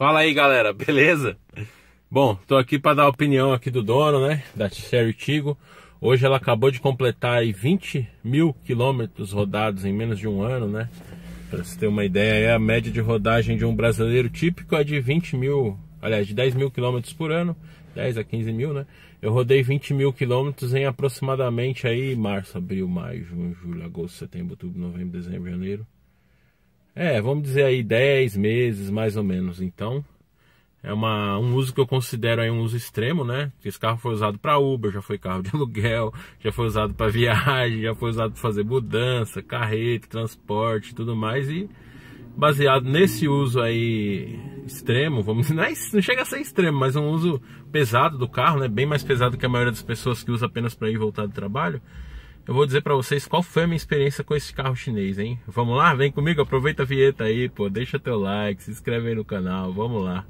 Fala aí, galera, beleza? Bom, tô aqui para dar a opinião aqui do dono, né? Da Sherry Tigo. Hoje ela acabou de completar aí 20 mil quilômetros rodados em menos de um ano, né? Para você ter uma ideia, é a média de rodagem de um brasileiro típico é de 20 mil, aliás, de 10 mil quilômetros por ano, 10 a 15 mil, né? Eu rodei 20 mil quilômetros em aproximadamente aí março, abril, maio, junho, julho, agosto, setembro, outubro, novembro, dezembro, janeiro. É, vamos dizer aí 10 meses mais ou menos. Então, é uma, um uso que eu considero aí um uso extremo, né? Esse carro foi usado para Uber, já foi carro de aluguel, já foi usado para viagem, já foi usado para fazer mudança, carreta, transporte, tudo mais e baseado nesse uso aí extremo, vamos dizer, não, é, não chega a ser extremo, mas um uso pesado do carro, né? Bem mais pesado que a maioria das pessoas que usa apenas para ir voltar do trabalho eu vou dizer para vocês qual foi a minha experiência com esse carro chinês, hein? Vamos lá? Vem comigo, aproveita a vinheta aí, pô, deixa teu like, se inscreve aí no canal, vamos lá.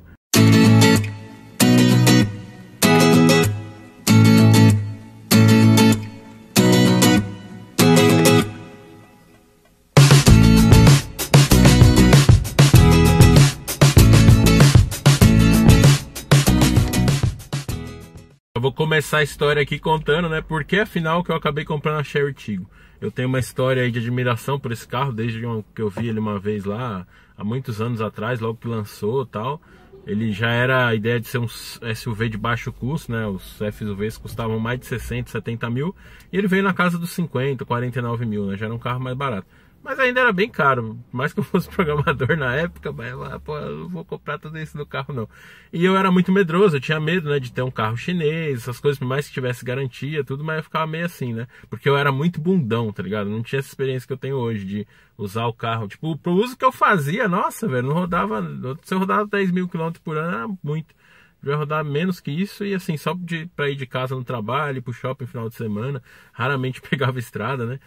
começar a história aqui contando, né? Porque afinal que eu acabei comprando a Sherry Tigo. Eu tenho uma história aí de admiração por esse carro, desde que eu vi ele uma vez lá, há muitos anos atrás, logo que lançou tal. Ele já era a ideia de ser um SUV de baixo custo, né? Os SUVs custavam mais de 60, 70 mil. E ele veio na casa dos 50, 49 mil, né? Já era um carro mais barato. Mas ainda era bem caro. Mais que eu fosse programador na época, mas pô, eu não vou comprar tudo isso no carro, não. E eu era muito medroso, eu tinha medo, né, de ter um carro chinês, essas coisas, por mais que tivesse garantia, tudo, mas eu ficava meio assim, né? Porque eu era muito bundão, tá ligado? Não tinha essa experiência que eu tenho hoje de usar o carro. Tipo, pro uso que eu fazia, nossa, velho, não rodava. Se eu rodava 10 mil quilômetros por ano, era muito vai rodar menos que isso e assim, só de, pra ir de casa no trabalho, pro shopping no final de semana, raramente pegava estrada, né?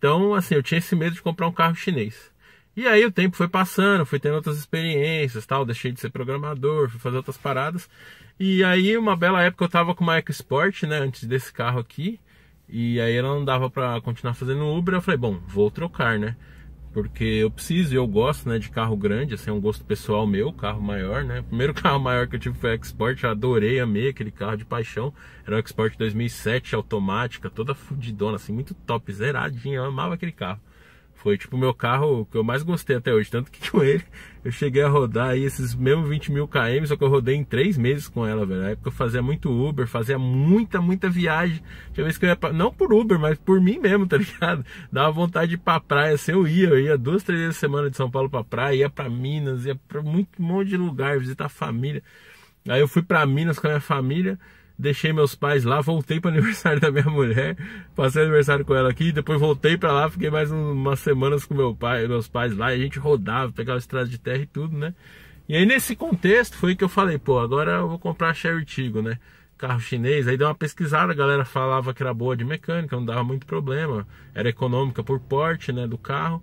Então, assim, eu tinha esse medo de comprar um carro chinês. E aí o tempo foi passando, fui tendo outras experiências, tal, deixei de ser programador, fui fazer outras paradas. E aí uma bela época eu tava com uma EcoSport, né, antes desse carro aqui. E aí ela não dava para continuar fazendo Uber, eu falei, bom, vou trocar, né? porque eu preciso e eu gosto, né, de carro grande, assim, é um gosto pessoal meu, carro maior, né? O primeiro carro maior que eu tive foi a Export, adorei, amei aquele carro de paixão. Era uma Export 2007 automática, toda fudidona, assim, muito top, zeradinha, eu amava aquele carro. Foi tipo o meu carro que eu mais gostei até hoje. Tanto que com ele eu cheguei a rodar aí esses mesmo 20 mil km, só que eu rodei em três meses com ela, velho. Na época eu fazia muito Uber, fazia muita, muita viagem. Tinha vez que eu ia pra... Não por Uber, mas por mim mesmo, tá ligado? Dava vontade de ir pra praia, assim eu ia. Eu ia duas, três vezes a semana de São Paulo pra praia, ia pra Minas, ia pra muito, um monte de lugar, visitar a família. Aí eu fui para Minas com a minha família, deixei meus pais lá, voltei para aniversário da minha mulher, passei aniversário com ela aqui, depois voltei para lá, fiquei mais umas semanas com meu pai, meus pais lá, e a gente rodava, pegava estrada de terra e tudo, né? E aí nesse contexto foi que eu falei, pô, agora eu vou comprar Sherry Tigo, né? Carro chinês, aí deu uma pesquisada, a galera falava que era boa de mecânica, não dava muito problema, era econômica por porte, né, do carro.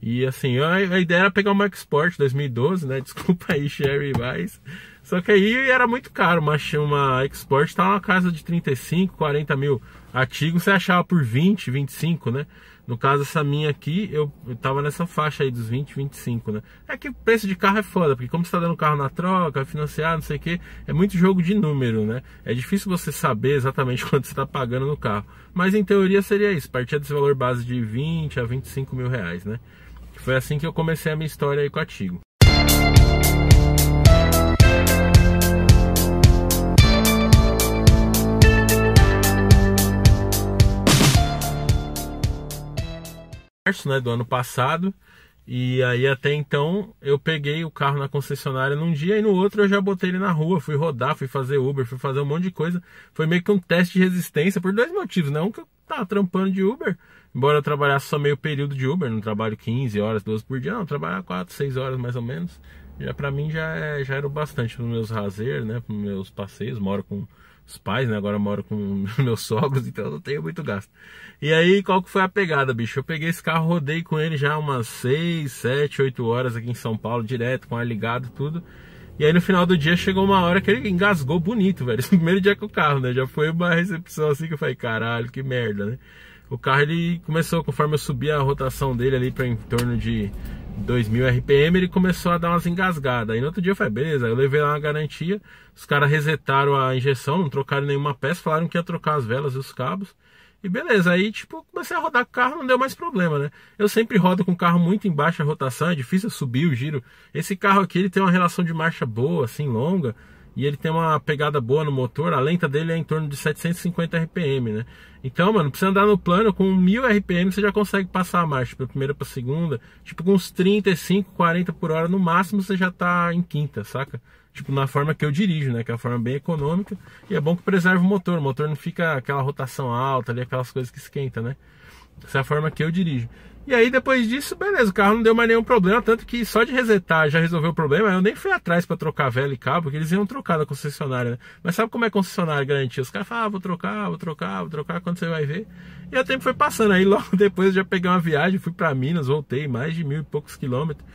E assim, a, ideia era pegar Max Sport 2012, né? Desculpa aí, Sherry, mas só que aí era muito caro, uma, tá uma Export tava na casa de 35, 40 mil artigos, você achava por 20, 25, né? No caso, essa minha aqui, eu, eu tava nessa faixa aí dos 20, 25, né? É que o preço de carro é foda, porque como você tá dando carro na troca, financiar, não sei o que, é muito jogo de número, né? É difícil você saber exatamente quanto você tá pagando no carro. Mas em teoria seria isso, partir desse valor base de 20 a 25 mil reais, né? Foi assim que eu comecei a minha história aí com a Tigo. março né, do ano passado. E aí até então eu peguei o carro na concessionária num dia e no outro eu já botei ele na rua, fui rodar, fui fazer Uber, fui fazer um monte de coisa. Foi meio que um teste de resistência por dois motivos, né? Um que eu tava trampando de Uber, embora eu trabalhasse só meio período de Uber, não trabalho 15 horas, 12 por dia, não, trabalhar 4, 6 horas mais ou menos. Já para mim já, é, já era o bastante para meus razer, né, para meus passeios, moro com os pais, né? Agora eu moro com meus sogros, então eu não tenho muito gasto. E aí, qual que foi a pegada, bicho? Eu peguei esse carro, rodei com ele já umas 6, 7, 8 horas aqui em São Paulo, direto, com ar ligado, tudo. E aí no final do dia chegou uma hora que ele engasgou bonito, velho. Esse primeiro dia com o carro, né? Já foi uma recepção assim que eu falei, caralho, que merda, né? O carro ele começou, conforme eu subia a rotação dele ali para em torno de 2000 RPM, ele começou a dar umas engasgadas. Aí no outro dia eu falei, beleza, eu levei lá uma garantia, os caras resetaram a injeção, não trocaram nenhuma peça, falaram que ia trocar as velas e os cabos. E beleza, aí tipo, comecei a rodar o carro, não deu mais problema, né? Eu sempre rodo com o carro muito em baixa rotação, é difícil subir o giro. Esse carro aqui, ele tem uma relação de marcha boa, assim, longa. E ele tem uma pegada boa no motor, a lenta dele é em torno de 750 RPM, né? Então, mano, precisa andar no plano com 1000 RPM, você já consegue passar a marcha para primeira para segunda, tipo com uns 35, 40 por hora no máximo, você já tá em quinta, saca? Tipo na forma que eu dirijo, né, que é uma forma bem econômica, e é bom que preserva o motor, o motor não fica aquela rotação alta ali, aquelas coisas que esquenta, né? Essa é a forma que eu dirijo. E aí depois disso, beleza, o carro não deu mais nenhum problema, tanto que só de resetar já resolveu o problema. Eu nem fui atrás para trocar velho e cabo, porque eles iam trocar da concessionária, né? Mas sabe como é concessionária garantia? Os caras falam, ah, vou trocar, vou trocar, vou trocar, quando você vai ver. E o tempo foi passando, aí logo depois eu já peguei uma viagem, fui para Minas, voltei, mais de mil e poucos quilômetros.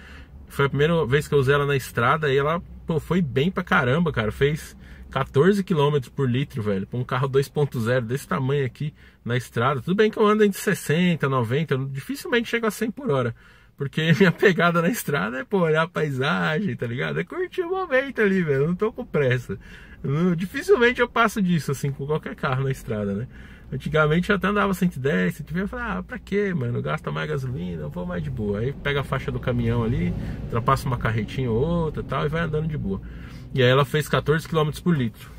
Foi a primeira vez que eu usei ela na estrada e ela, pô, foi bem pra caramba, cara. Fez 14 km por litro, velho. Pra um carro 2.0 desse tamanho aqui, na estrada. Tudo bem que eu ando entre 60, 90, dificilmente chego a 100 por hora. Porque minha pegada na estrada é, pô, olhar a paisagem, tá ligado? É curtir o momento ali, velho. Eu não tô com pressa. Eu, dificilmente eu passo disso, assim, com qualquer carro na estrada, né? Antigamente eu até andava 110, 120, eu falava, ah, pra quê, mano? Gasta mais gasolina, eu vou mais de boa. Aí pega a faixa do caminhão ali, ultrapassa uma carretinha ou outra tal, e vai andando de boa. E aí ela fez 14 km por litro.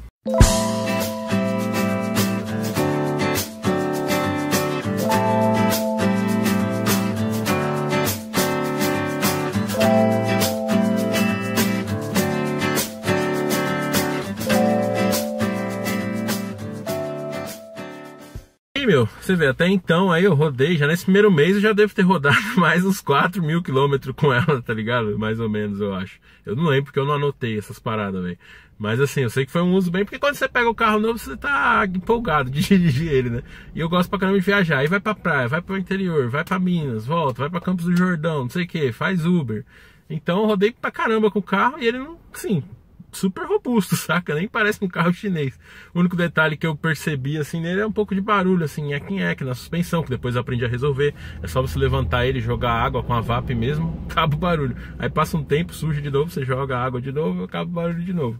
você vê, até então aí eu rodei, já nesse primeiro mês eu já devo ter rodado mais uns 4 mil quilômetros com ela, tá ligado? Mais ou menos, eu acho. Eu não lembro porque eu não anotei essas paradas, velho. Mas assim, eu sei que foi um uso bem, porque quando você pega o carro novo, você tá empolgado de dirigir ele, né? E eu gosto pra caramba de viajar. Aí vai pra praia, vai pro interior, vai pra Minas, volta, vai pra Campos do Jordão, não sei o que, faz Uber. Então eu rodei pra caramba com o carro e ele não, sim, super robusto, saca? Nem parece um carro chinês. O único detalhe que eu percebi assim nele é um pouco de barulho, assim, é quem é que na suspensão, que depois aprendi a resolver. É só você levantar ele, jogar água com a VAP mesmo, acaba o barulho. Aí passa um tempo, suja de novo, você joga água de novo, acaba o barulho de novo.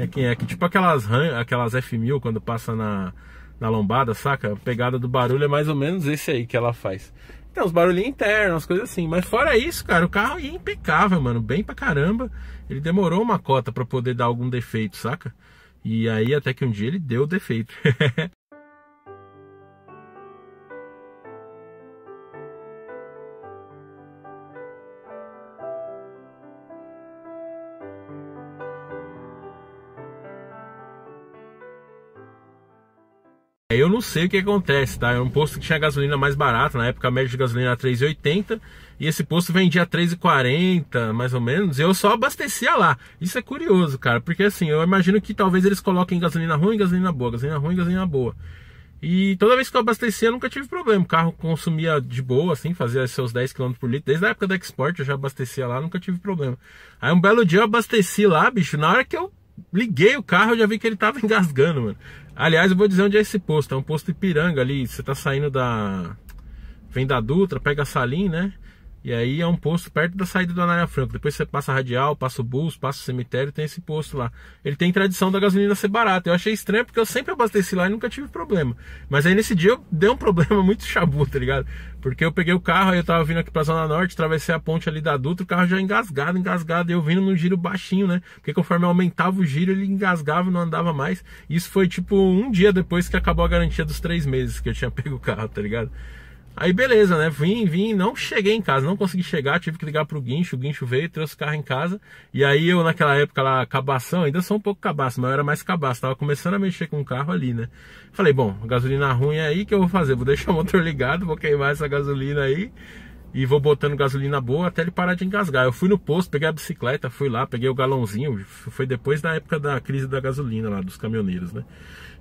é quem é que tipo aquelas RAM, aquelas F1000 quando passa na na lombada, saca? A pegada do barulho é mais ou menos esse aí que ela faz. Tem é, uns barulhinhos internos, coisas assim. Mas fora isso, cara, o carro ia é impecável, mano. Bem pra caramba. Ele demorou uma cota pra poder dar algum defeito, saca? E aí até que um dia ele deu defeito. eu não sei o que acontece, tá? É um posto que tinha gasolina mais barata, na época a média de gasolina era 3,80 e esse posto vendia 3,40 mais ou menos, e eu só abastecia lá. Isso é curioso, cara, porque assim, eu imagino que talvez eles coloquem gasolina ruim, gasolina boa, gasolina ruim, gasolina boa. E toda vez que eu abastecia, eu nunca tive problema. O carro consumia de boa, assim, fazia seus 10 km por litro. Desde a época da Export eu já abastecia lá, nunca tive problema. Aí um belo dia eu abasteci lá, bicho. Na hora que eu liguei o carro e já vi que ele tava engasgando, mano. Aliás, eu vou dizer onde é esse posto. É um posto Ipiranga ali. Você tá saindo da. Vem da Dutra, pega a Salim, né? E aí é um posto perto da saída do Anália Franco. Depois você passa a radial, passa o bus, passa o cemitério, tem esse posto lá. Ele tem tradição da gasolina ser barata. Eu achei estranho porque eu sempre abasteci lá e nunca tive problema. Mas aí nesse dia eu dei um problema muito chabu, tá ligado? Porque eu peguei o carro, aí eu tava vindo aqui pra Zona Norte, atravessei a ponte ali da Dutra, o carro já engasgado, engasgado, e eu vindo num giro baixinho, né? Porque conforme eu aumentava o giro, ele engasgava, não andava mais. Isso foi tipo um dia depois que acabou a garantia dos três meses que eu tinha pego o carro, tá ligado? Aí beleza, né? Vim, vim, não cheguei em casa, não consegui chegar, tive que ligar pro guincho, o guincho veio, trouxe o carro em casa. E aí eu naquela época lá, cabação, ainda sou um pouco cabaço, mas eu era mais cabaço, tava começando a mexer com o carro ali, né? Falei, bom, gasolina ruim é aí que eu vou fazer, vou deixar o motor ligado, vou queimar essa gasolina aí e vou botando gasolina boa até ele parar de engasgar. Eu fui no posto, peguei a bicicleta, fui lá, peguei o galãozinho. Foi depois da época da crise da gasolina lá dos caminhoneiros, né?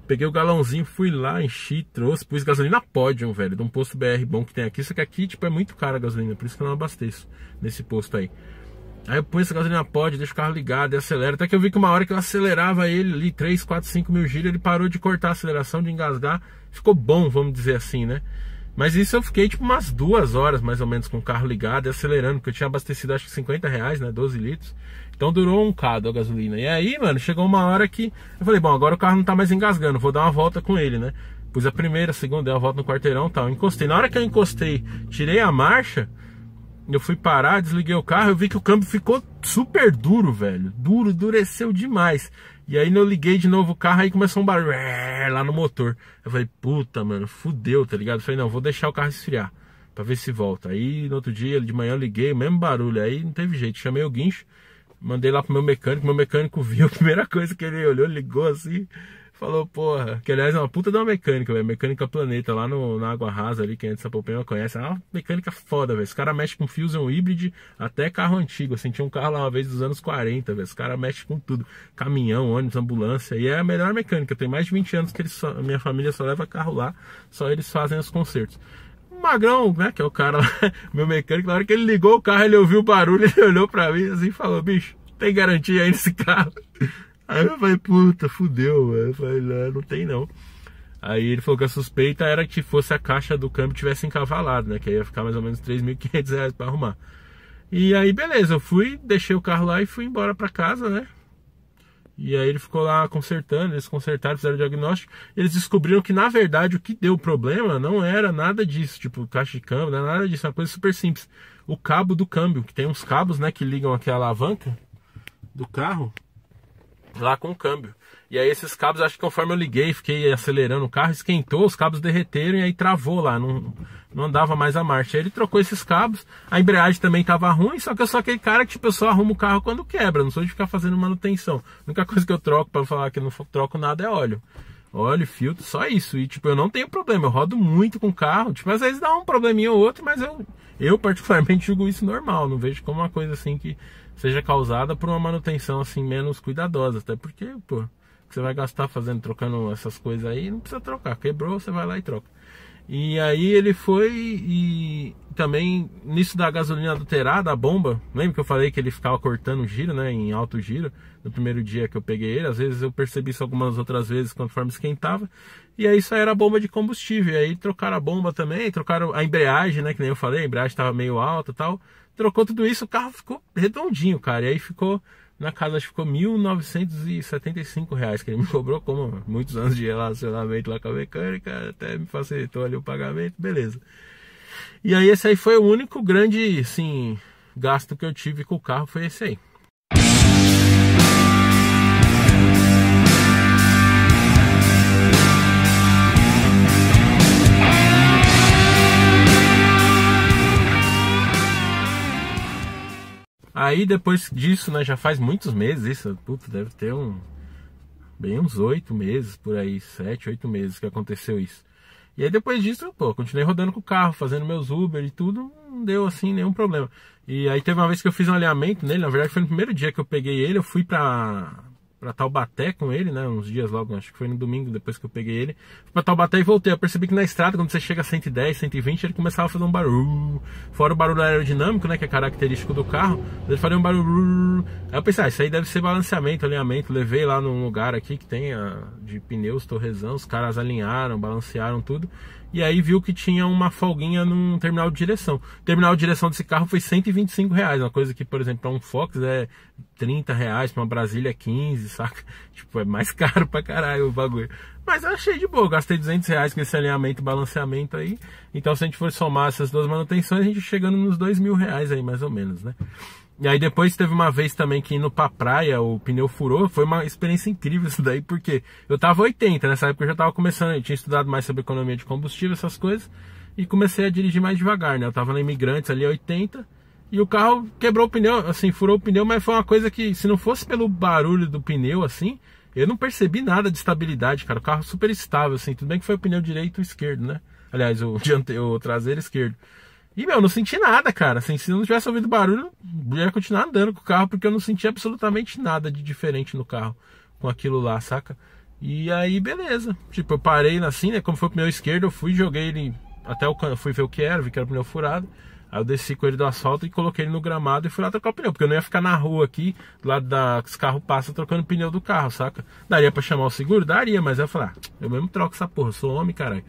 Peguei o galãozinho, fui lá, enchi, trouxe, pus gasolina Podium, velho, de um posto BR bom que tem aqui. Só que aqui, tipo, é muito cara a gasolina, por isso que eu não abasteço nesse posto aí. Aí eu pus essa gasolina Podium, deixo o carro ligado e acelero. Até que eu vi que uma hora que eu acelerava ele ali, 3, 4, 5 mil giros, ele parou de cortar a aceleração, de engasgar. Ficou bom, vamos dizer assim, né? Mas isso eu fiquei, tipo, umas duas horas, mais ou menos, com o carro ligado e acelerando, porque eu tinha abastecido, acho que 50 reais, né, 12 litros. Então durou um cado a gasolina. E aí, mano, chegou uma hora que eu falei, bom, agora o carro não tá mais engasgando, vou dar uma volta com ele, né? Pus a primeira, a segunda, dei uma volta no quarteirão tal. Encostei. Na hora que eu encostei, tirei a marcha, eu fui parar, desliguei o carro, eu vi que o câmbio ficou super duro, velho. Duro, dureceu demais. E aí eu liguei de novo o carro, aí começou um barulho lá no motor. Eu falei, puta, mano, fudeu, tá ligado? Eu falei, não, vou deixar o carro esfriar pra ver se volta. Aí no outro dia, de manhã, eu liguei, mesmo barulho. Aí não teve jeito, chamei o guincho. Mandei lá pro meu mecânico, meu mecânico viu, a primeira coisa que ele olhou, ligou assim, falou, porra, que aliás é uma puta de uma mecânica, velho, mecânica planeta, lá no, na Água Rasa ali, quem antes é de Sapopema conhece, é uma mecânica foda, velho, os caras mexem com Fusion híbride até carro antigo, assim, tinha um carro lá uma vez dos anos 40, velho, os caras mexem com tudo, caminhão, ônibus, ambulância, e é a melhor mecânica, tem mais de 20 anos que eles só, minha família só leva carro lá, só eles fazem os concertos. Magrão, né, que é o cara, meu mecânico, na hora que ele ligou o carro, ele ouviu o barulho, ele olhou para mim assim e falou: bicho, tem garantia aí nesse carro? Aí eu falei: puta, fudeu, eu falei: não, não tem não. Aí ele falou que a suspeita era que fosse a caixa do câmbio tivesse encavalado, né, que ia ficar mais ou menos 3.500 reais para arrumar. E aí, beleza, eu fui, deixei o carro lá e fui embora para casa, né? E aí ele ficou lá consertando, eles consertaram, fizeram o diagnóstico. Eles descobriram que, na verdade, o que deu o problema não era nada disso, tipo caixa de câmbio, não era nada disso, é uma coisa super simples. O cabo do câmbio, que tem uns cabos, né, que ligam aquela alavanca do carro, lá com o câmbio. E aí esses cabos, acho que conforme eu liguei, fiquei acelerando o carro, esquentou, os cabos derreteram e aí travou lá, não, não andava mais a marcha. Aí ele trocou esses cabos, a embreagem também tava ruim, só que eu sou aquele cara que tipo, eu só arrumo o carro quando quebra, não sou de ficar fazendo manutenção. A única coisa que eu troco para falar que eu não troco nada é óleo. Óleo, filtro, só isso. E tipo, eu não tenho problema, eu rodo muito com o carro, tipo, às vezes dá um probleminha ou outro, mas eu, eu particularmente julgo isso normal, não vejo como uma coisa assim que seja causada por uma manutenção assim menos cuidadosa, até porque, pô, você vai gastar fazendo, trocando essas coisas aí, não precisa trocar. Quebrou, você vai lá e troca. E aí ele foi e também nisso da gasolina adulterada, a bomba. Lembra que eu falei que ele ficava cortando o giro, né? Em alto giro, no primeiro dia que eu peguei ele. Às vezes eu percebi isso algumas outras vezes conforme esquentava. E aí isso era a bomba de combustível. E aí trocaram a bomba também, trocaram a embreagem, né? Que nem eu falei, a embreagem estava meio alta tal. Trocou tudo isso, o carro ficou redondinho, cara. E aí ficou na casa acho que ficou 1.975 reais que ele me cobrou, como muitos anos de relacionamento lá com a mecânica, até me facilitou ali o pagamento, beleza. E aí esse aí foi o único grande, sim, gasto que eu tive com o carro, foi esse aí. Aí depois disso, né, já faz muitos meses isso, putz, deve ter um bem uns oito meses por aí, sete, oito meses que aconteceu isso. E aí depois disso, pô, continuei rodando com o carro, fazendo meus Uber e tudo, não deu assim nenhum problema. E aí teve uma vez que eu fiz um alinhamento nele, na verdade foi no primeiro dia que eu peguei ele, eu fui pra para Taubaté com ele, né? Uns dias logo, acho que foi no domingo depois que eu peguei ele. Fui pra Taubaté e voltei. Eu percebi que na estrada, quando você chega a 110, 120, ele começava a fazer um barulho. Fora o barulho aerodinâmico, né? Que é característico do carro. Ele faria um barulho. Aí eu pensei, ah, isso aí deve ser balanceamento, alinhamento. Levei lá num lugar aqui que tem a, ah, de pneus, torresão. Os caras alinharam, balancearam tudo e aí viu que tinha uma folguinha num terminal de direção. O terminal de direção desse carro foi 125 reais, uma coisa que, por exemplo, para um Fox é 30 reais, para uma Brasília é 15, saca? Tipo, é mais caro pra caralho o bagulho. Mas eu achei de boa, gastei 200 reais com esse alinhamento e balanceamento aí. Então, se a gente for somar essas duas manutenções, a gente chegando nos 2 mil reais aí, mais ou menos, né? E aí depois teve uma vez também que indo pra praia o pneu furou. Foi uma experiência incrível isso daí, porque eu tava 80, nessa época eu já tava começando, eu tinha estudado mais sobre economia de combustível, essas coisas, e comecei a dirigir mais devagar, né? Eu tava na Imigrantes ali 80, e o carro quebrou o pneu, assim, furou o pneu, mas foi uma coisa que se não fosse pelo barulho do pneu, assim, eu não percebi nada de estabilidade, cara. O carro super estável, assim, tudo bem que foi o pneu direito e esquerdo, né? Aliás, o, dianteiro o traseiro esquerdo. E, meu, eu não senti nada, cara. Assim, se não tivesse ouvido barulho, eu ia continuar andando com o carro, porque eu não senti absolutamente nada de diferente no carro com aquilo lá, saca? E aí, beleza. Tipo, eu parei assim, né? Como foi o pneu esquerdo, eu fui joguei ele até o canto. Fui ver o que era, vi que era o pneu furado. Aí eu desci com ele do asfalto e coloquei ele no gramado e fui lá trocar o pneu, porque eu não ia ficar na rua aqui, do lado da os carros passam trocando o pneu do carro, saca? Daria para chamar o seguro? Daria, mas eu ia falar, ah, eu mesmo troco essa porra, eu sou homem, caralho.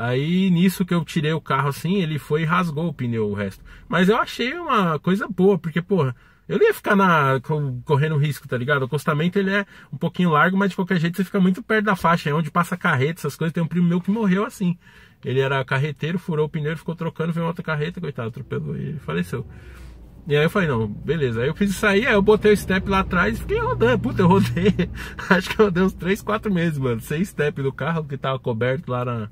Aí nisso que eu tirei o carro assim, ele foi e rasgou o pneu o resto. Mas eu achei uma coisa boa, porque, porra, eu não ia ficar na, correndo risco, tá ligado? O acostamento ele é um pouquinho largo, mas de qualquer jeito você fica muito perto da faixa, é onde passa carreta, essas coisas. Tem um primo meu que morreu assim. Ele era carreteiro, furou o pneu, ficou trocando, veio uma outra carreta, coitado, atropelou e faleceu. E aí eu falei, não, beleza. Aí eu fiz isso aí, aí eu botei o step lá atrás e fiquei rodando. Puta, eu rodei. Acho que eu rodei uns 3, 4 meses, mano. Sem step do carro que tava coberto lá na,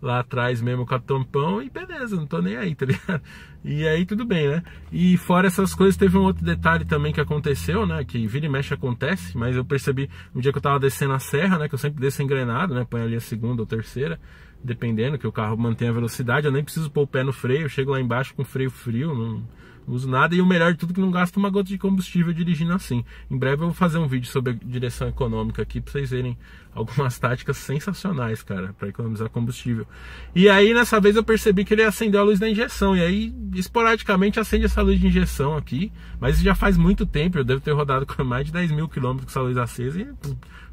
lá atrás mesmo o a Pão e beleza, não tô nem aí, tá ligado? E aí tudo bem, né? E fora essas coisas, teve um outro detalhe também que aconteceu, né? Que vira e mexe acontece, mas eu percebi um dia que eu tava descendo a serra, né? Que eu sempre desço engrenado, né? Põe ali a segunda ou terceira, dependendo que o carro mantenha a velocidade. Eu nem preciso pôr o pé no freio, eu chego lá embaixo com o freio frio, não uso nada e o melhor de tudo é que não gasta uma gota de combustível dirigindo assim. Em breve eu vou fazer um vídeo sobre direção econômica aqui para vocês verem algumas táticas sensacionais, cara, para economizar combustível. E aí nessa vez eu percebi que ele acendeu a luz da injeção e aí esporadicamente acende essa luz de injeção aqui, mas já faz muito tempo, eu devo ter rodado com mais de 10 mil quilômetros com essa luz acesa e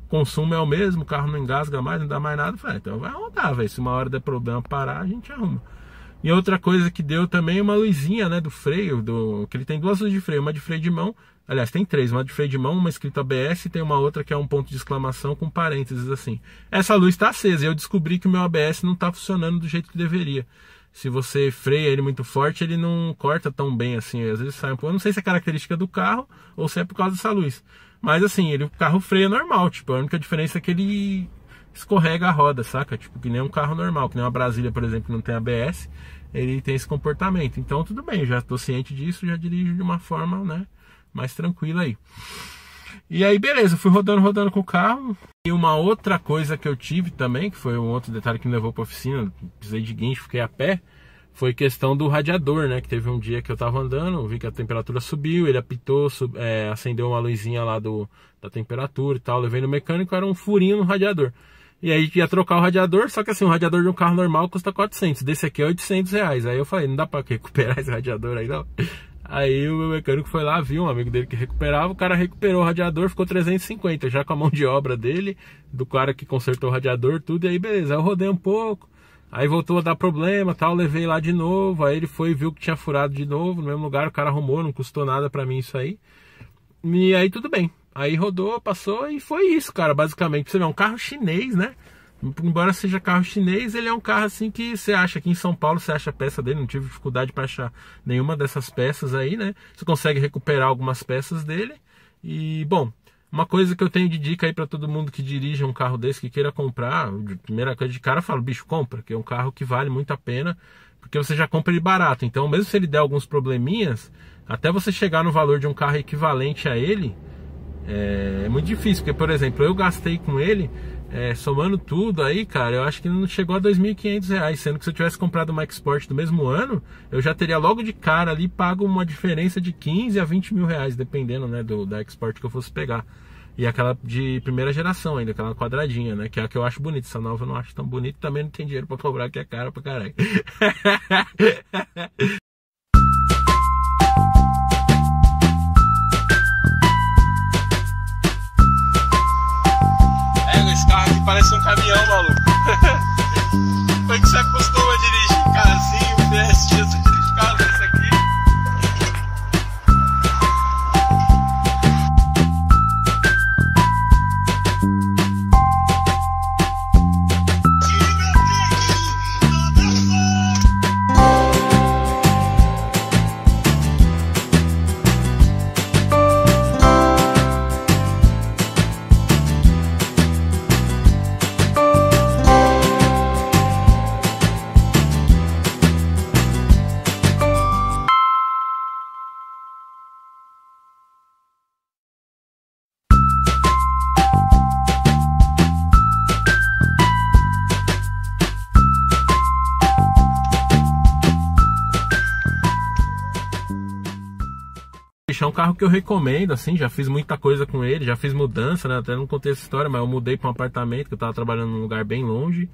consumo é o mesmo, o carro não engasga mais, não dá mais nada. Falei, ah, então vai rodar, velho. Se uma hora der problema parar, a gente arruma. E outra coisa que deu também é uma luzinha né, do freio, do que ele tem duas luzes de freio, uma de freio de mão, aliás, tem três, uma de freio de mão, uma escrita ABS e tem uma outra que é um ponto de exclamação com parênteses assim. Essa luz está acesa e eu descobri que o meu ABS não está funcionando do jeito que deveria. Se você freia ele muito forte, ele não corta tão bem assim. Às vezes sai um pouco. Eu não sei se é característica do carro ou se é por causa dessa luz. Mas assim, ele, o carro freia normal, tipo, a única diferença é que ele escorrega a roda, saca? Tipo, que nem um carro normal, que nem uma Brasília, por exemplo, que não tem ABS, ele tem esse comportamento. Então, tudo bem, já estou ciente disso, já dirijo de uma forma, né, mais tranquila aí. E aí, beleza, fui rodando, rodando com o carro. E uma outra coisa que eu tive também, que foi um outro detalhe que me levou pra oficina, precisei de guincho, fiquei a pé, foi questão do radiador, né? Que teve um dia que eu tava andando, vi que a temperatura subiu, ele apitou, sub, é, acendeu uma luzinha lá do, da temperatura e tal, levei no mecânico, era um furinho no radiador. E aí ia trocar o radiador, só que assim, o radiador de um carro normal custa 400, desse aqui é 800 reais. Aí eu falei, não dá pra recuperar esse radiador aí não. Aí o meu mecânico foi lá, viu um amigo dele que recuperava, o cara recuperou o radiador, ficou 350, já com a mão de obra dele, do cara que consertou o radiador, tudo, e aí beleza, aí eu rodei um pouco, aí voltou a dar problema, tal, levei lá de novo, aí ele foi, viu que tinha furado de novo, no mesmo lugar, o cara arrumou, não custou nada pra mim isso aí. E aí tudo bem, Aí rodou, passou e foi isso, cara, basicamente. você vê é um carro chinês, né? Embora seja carro chinês, ele é um carro assim que você acha aqui em São Paulo, você acha a peça dele, não tive dificuldade para achar nenhuma dessas peças aí, né? Você consegue recuperar algumas peças dele. E bom, uma coisa que eu tenho de dica aí para todo mundo que dirige um carro desse que queira comprar, primeira coisa de cara eu falo, bicho, compra, que é um carro que vale muito a pena, porque você já compra ele barato. Então, mesmo se ele der alguns probleminhas, até você chegar no valor de um carro equivalente a ele, é, é muito difícil, porque, por exemplo, eu gastei com ele, é, somando tudo aí, cara, eu acho que não chegou a R$ 2.500, sendo que se eu tivesse comprado o Export do mesmo ano, eu já teria logo de cara ali pago uma diferença de 15 a 20 mil reais, dependendo né, do, da export que eu fosse pegar. E aquela de primeira geração ainda, aquela quadradinha, né? Que é a que eu acho bonita. Essa nova eu não acho tão bonita. Também não tem dinheiro para cobrar, que é cara pra caralho. bicho, é um carro que eu recomendo, assim, já fiz muita coisa com ele, já fiz mudança, né? Até não contei essa história, mas eu mudei para um apartamento que eu tava trabalhando num lugar bem longe,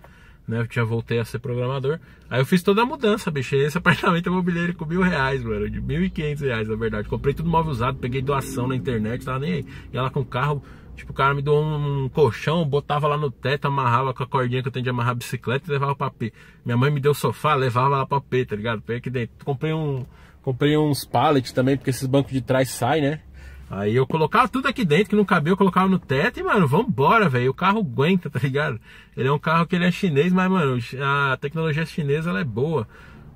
né? Eu já voltei a ser programador. Aí eu fiz toda a mudança, bicho. E esse apartamento eu é mobilei ele com mil reais, mano. De mil e quinhentos reais, na verdade. Comprei tudo móvel usado, peguei doação na internet, tava nem aí. E ela com o carro. Tipo, o cara me deu um colchão, botava lá no teto, amarrava com a cordinha que eu tenho de amarrar a bicicleta e levava pra P. Minha mãe me deu sofá, levava lá pra P, tá ligado? Peguei é aqui dentro. Comprei um, Comprei uns pallets também, porque esses bancos de trás saem, né? Aí eu colocava tudo aqui dentro que não cabia, eu colocava no teto e, mano, vambora, velho. O carro aguenta, tá ligado? Ele é um carro que ele é chinês, mas, mano, a tecnologia chinesa ela é boa.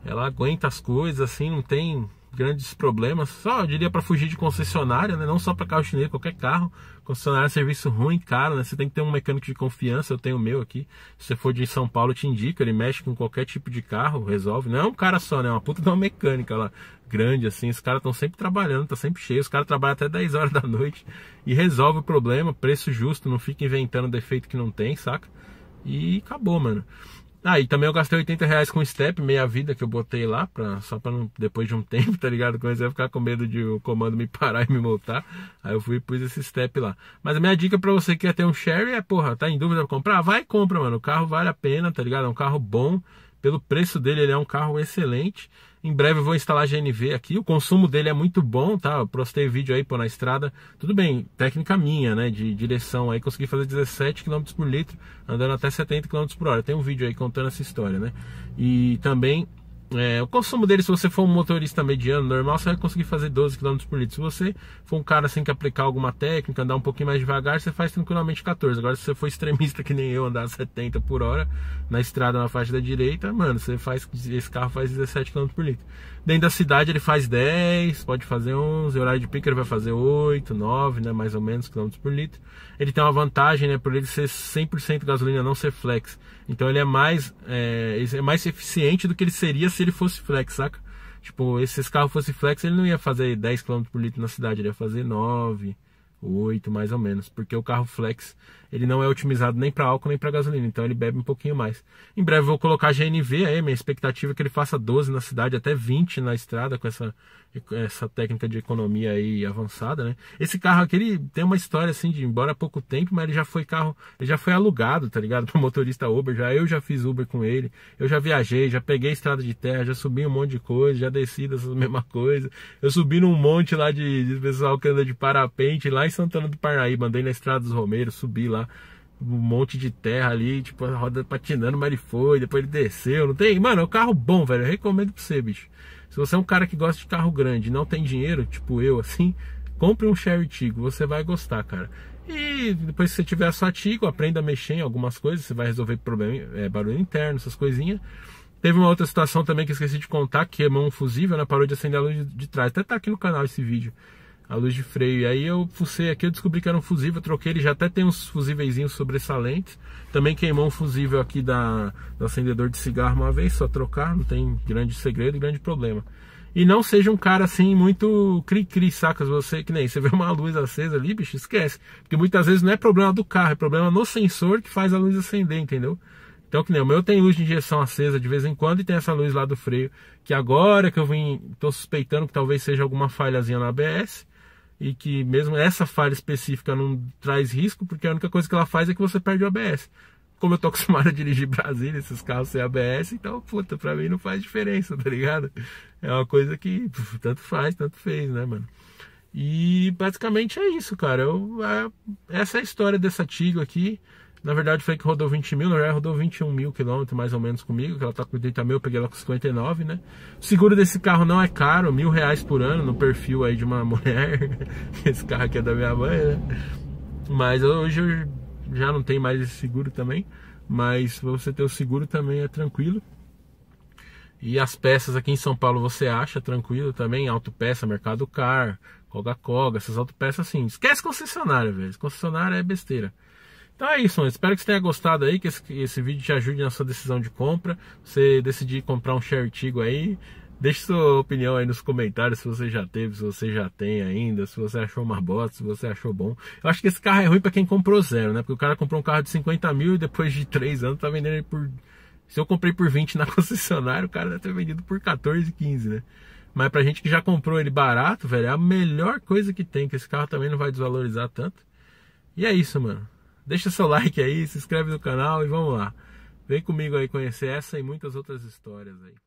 Ela aguenta as coisas, assim, não tem grandes problemas, só eu diria para fugir de concessionária, né? não só para carro chinês, qualquer carro. Concessionária é serviço ruim, caro, né? Você tem que ter um mecânico de confiança, eu tenho o meu aqui. Se você for de São Paulo, te indica, ele mexe com qualquer tipo de carro, resolve. Não é um cara só, né? É uma puta de uma mecânica lá, grande assim. Os caras estão sempre trabalhando, tá sempre cheio. Os caras trabalham até 10 horas da noite e resolve o problema, preço justo, não fica inventando defeito que não tem, saca? E acabou, mano. Ah, e também eu gastei 80 reais com step, meia vida que eu botei lá, pra, só pra não, depois de um tempo, tá ligado? Comecei a ficar com medo de o comando me parar e me voltar Aí eu fui e pus esse step lá. Mas a minha dica pra você que quer ter um Sherry é, porra, tá em dúvida pra comprar? Vai compra, mano. O carro vale a pena, tá ligado? É um carro bom. Pelo preço dele, ele é um carro excelente. Em breve eu vou instalar GNV aqui. O consumo dele é muito bom, tá? Eu postei vídeo aí, pô, na estrada. Tudo bem, técnica minha, né? De direção aí, consegui fazer 17 km por litro, andando até 70 km por hora. Tem um vídeo aí contando essa história, né? E também é, o consumo dele, se você for um motorista mediano, normal, você vai conseguir fazer 12 km por litro. Se você for um cara sem assim, que aplicar alguma técnica, andar um pouquinho mais devagar, você faz tranquilamente 14. Agora, se você for extremista que nem eu, andar 70 por hora na estrada na faixa da direita, mano, você faz. Esse carro faz 17 km por litro. Dentro da cidade ele faz 10, pode fazer 11, horário de pico ele vai fazer 8, 9, né, mais ou menos, quilômetros por litro. Ele tem uma vantagem, né, por ele ser 100% gasolina, não ser flex. Então ele é mais, é, é mais eficiente do que ele seria se ele fosse flex, saca? Tipo, se esse carro fosse flex, ele não ia fazer 10 km por litro na cidade, ele ia fazer 9, 8 mais ou menos, porque o carro flex ele não é otimizado nem para álcool nem para gasolina, então ele bebe um pouquinho mais. Em breve vou colocar GNV aí, minha expectativa é que ele faça 12 na cidade, até 20 na estrada com essa, essa técnica de economia aí avançada, né? Esse carro aqui ele tem uma história assim de embora há pouco tempo, mas ele já foi carro, ele já foi alugado, tá ligado? Para motorista Uber, já eu já fiz Uber com ele, eu já viajei, já peguei estrada de terra, já subi um monte de coisa, já desci dessas mesma coisa. Eu subi num monte lá de, de pessoal que anda de parapente lá em Santana do Parnaíba, andei na estrada dos Romeiros, subi lá um monte de terra ali, tipo, a roda patinando, mas ele foi, depois ele desceu, não tem? Mano, é um carro bom, velho, eu recomendo pra você, bicho. Se você é um cara que gosta de carro grande não tem dinheiro, tipo eu, assim, compre um Sherry Tigo, você vai gostar, cara. E depois que você tiver a sua Tigo, aprenda a mexer em algumas coisas, você vai resolver problema, é, barulho interno, essas coisinhas. Teve uma outra situação também que esqueci de contar, queimou é um fusível, né, parou de acender a luz de, de trás. Até tá aqui no canal esse vídeo a luz de freio. E aí eu fucei aqui, eu descobri que era um fusível, troquei ele, já até tem uns fusíveis sobressalentes. Também queimou um fusível aqui da, do acendedor de cigarro uma vez, só trocar, não tem grande segredo, grande problema. E não seja um cara assim muito cri-cri, sacas? Você que nem você vê uma luz acesa ali, bicho, esquece. Porque muitas vezes não é problema do carro, é problema no sensor que faz a luz acender, entendeu? Então, que nem o meu tem luz de injeção acesa de vez em quando e tem essa luz lá do freio, que agora que eu vim, tô suspeitando que talvez seja alguma falhazinha na ABS, e que mesmo essa falha específica não traz risco, porque a única coisa que ela faz é que você perde o ABS. Como eu tô acostumado a dirigir Brasília, esses carros sem ABS, então, puta, pra mim não faz diferença, tá ligado? É uma coisa que puf, tanto faz, tanto fez, né, mano? E basicamente é isso, cara. Eu, é, essa é a história dessa Tigo aqui. Na verdade, foi que rodou 20 mil, na verdade, rodou 21 mil quilômetros mais ou menos comigo, que ela tá com 80 mil, eu peguei ela com 59, né? O seguro desse carro não é caro, mil reais por ano, no perfil aí de uma mulher. Esse carro aqui é da minha mãe, né? Mas hoje eu já não tenho mais esse seguro também. Mas você ter o seguro também é tranquilo. E as peças aqui em São Paulo você acha tranquilo também, autopeça, Mercado Car, Coca-Cola, essas autopeças assim. Esquece concessionária, velho. Concessionária é besteira. Então é isso, mano. espero que você tenha gostado aí, que esse, que esse vídeo te ajude na sua decisão de compra. Você decidir comprar um share Tigo aí, Deixe sua opinião aí nos comentários se você já teve, se você já tem ainda, se você achou uma bota, se você achou bom. Eu acho que esse carro é ruim para quem comprou zero, né? Porque o cara comprou um carro de 50 mil e depois de 3 anos tá vendendo ele por. Se eu comprei por 20 na concessionária, o cara deve ter vendido por 14, 15, né? Mas pra gente que já comprou ele barato, velho, é a melhor coisa que tem, que esse carro também não vai desvalorizar tanto. E é isso, mano. Deixa seu like aí, se inscreve no canal e vamos lá. Vem comigo aí conhecer essa e muitas outras histórias aí.